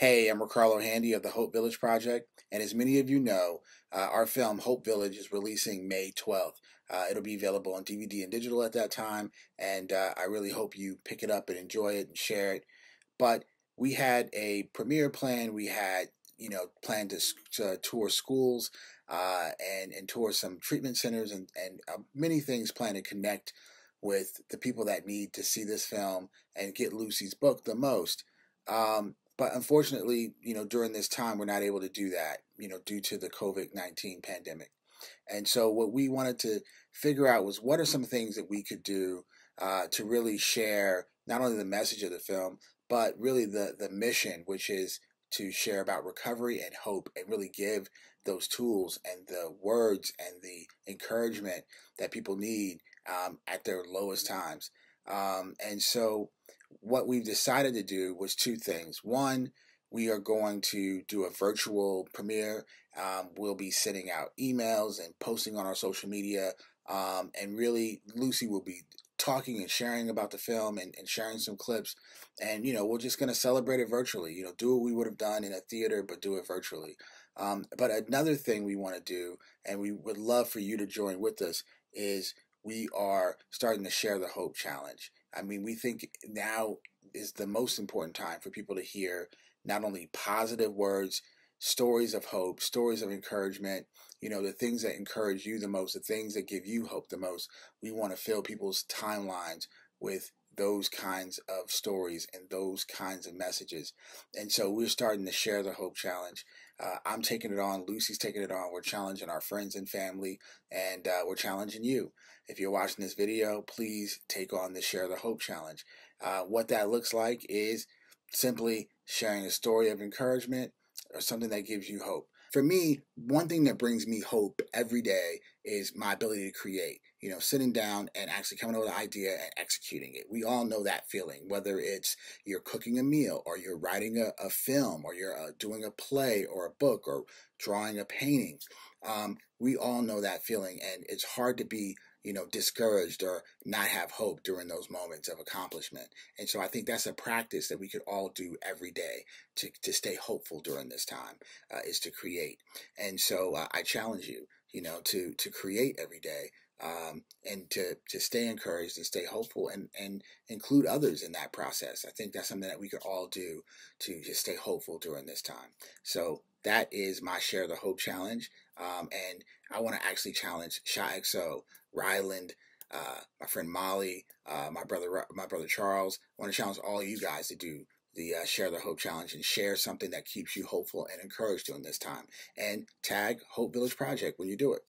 Hey, I'm Ricardo Handy of the Hope Village Project, and as many of you know, uh, our film Hope Village is releasing May 12th. Uh, it'll be available on DVD and digital at that time, and uh, I really hope you pick it up and enjoy it and share it. But we had a premiere plan. We had, you know, planned to, to tour schools uh, and and tour some treatment centers and and uh, many things planned to connect with the people that need to see this film and get Lucy's book the most. Um, but unfortunately, you know, during this time, we're not able to do that, you know, due to the COVID 19 pandemic. And so, what we wanted to figure out was what are some things that we could do uh, to really share not only the message of the film, but really the, the mission, which is to share about recovery and hope and really give those tools and the words and the encouragement that people need um, at their lowest times. Um, and so, what we've decided to do was two things. One, we are going to do a virtual premiere. Um, we'll be sending out emails and posting on our social media. Um, and really, Lucy will be talking and sharing about the film and, and sharing some clips. And, you know, we're just going to celebrate it virtually. You know, do what we would have done in a theater, but do it virtually. Um, but another thing we want to do, and we would love for you to join with us, is we are starting to share the hope challenge. I mean, we think now is the most important time for people to hear not only positive words, stories of hope, stories of encouragement, you know, the things that encourage you the most, the things that give you hope the most. We want to fill people's timelines with those kinds of stories and those kinds of messages. And so we're starting to share the Hope Challenge. Uh, I'm taking it on. Lucy's taking it on. We're challenging our friends and family, and uh, we're challenging you. If you're watching this video, please take on the Share the Hope Challenge. Uh, what that looks like is simply sharing a story of encouragement or something that gives you hope. For me, one thing that brings me hope every day is my ability to create. You know, sitting down and actually coming up with an idea and executing it. We all know that feeling, whether it's you're cooking a meal or you're writing a, a film or you're uh, doing a play or a book or drawing a painting. Um, we all know that feeling, and it's hard to be you know, discouraged or not have hope during those moments of accomplishment. And so I think that's a practice that we could all do every day to, to stay hopeful during this time uh, is to create. And so uh, I challenge you, you know, to, to create every day um, and to, to stay encouraged and stay hopeful and, and include others in that process. I think that's something that we could all do to just stay hopeful during this time. So that is my share of the hope challenge. Um, and I want to actually challenge ShyXO, Ryland, uh, my friend Molly, uh, my brother, my brother Charles. I want to challenge all you guys to do the uh, share the hope challenge and share something that keeps you hopeful and encouraged during this time. And tag Hope Village Project when you do it.